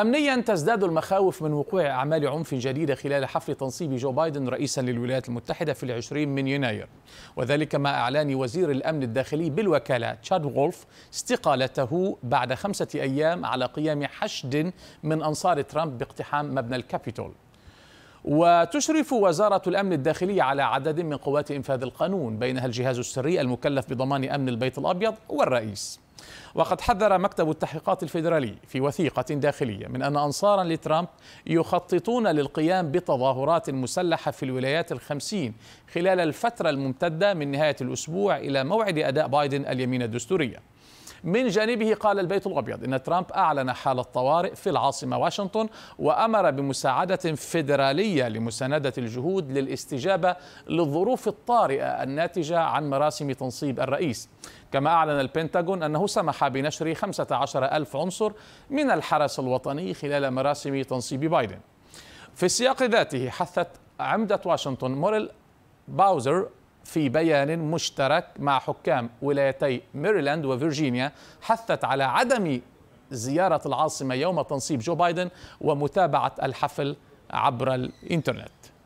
أمنيا تزداد المخاوف من وقوع أعمال عنف جديدة خلال حفل تنصيب جو بايدن رئيسا للولايات المتحدة في العشرين من يناير وذلك مع إعلان وزير الأمن الداخلي بالوكالة تشاد غولف استقالته بعد خمسة أيام على قيام حشد من أنصار ترامب باقتحام مبنى الكابيتول وتشرف وزارة الأمن الداخلي على عدد من قوات إنفاذ القانون بينها الجهاز السري المكلف بضمان أمن البيت الأبيض والرئيس وقد حذر مكتب التحقيقات الفيدرالي في وثيقة داخلية من أن أنصارا لترامب يخططون للقيام بتظاهرات مسلحة في الولايات الخمسين خلال الفترة الممتدة من نهاية الأسبوع إلى موعد أداء بايدن اليمين الدستورية من جانبه قال البيت الأبيض إن ترامب أعلن حال الطوارئ في العاصمة واشنطن وأمر بمساعدة فيدرالية لمساندة الجهود للاستجابة للظروف الطارئة الناتجة عن مراسم تنصيب الرئيس كما أعلن البنتاغون أنه سمح بنشر 15 ألف عنصر من الحرس الوطني خلال مراسم تنصيب بايدن في السياق ذاته حثت عمدة واشنطن موريل باوزر في بيان مشترك مع حكام ولايتي ميريلاند وفيرجينيا حثت على عدم زيارة العاصمة يوم تنصيب جو بايدن ومتابعة الحفل عبر الإنترنت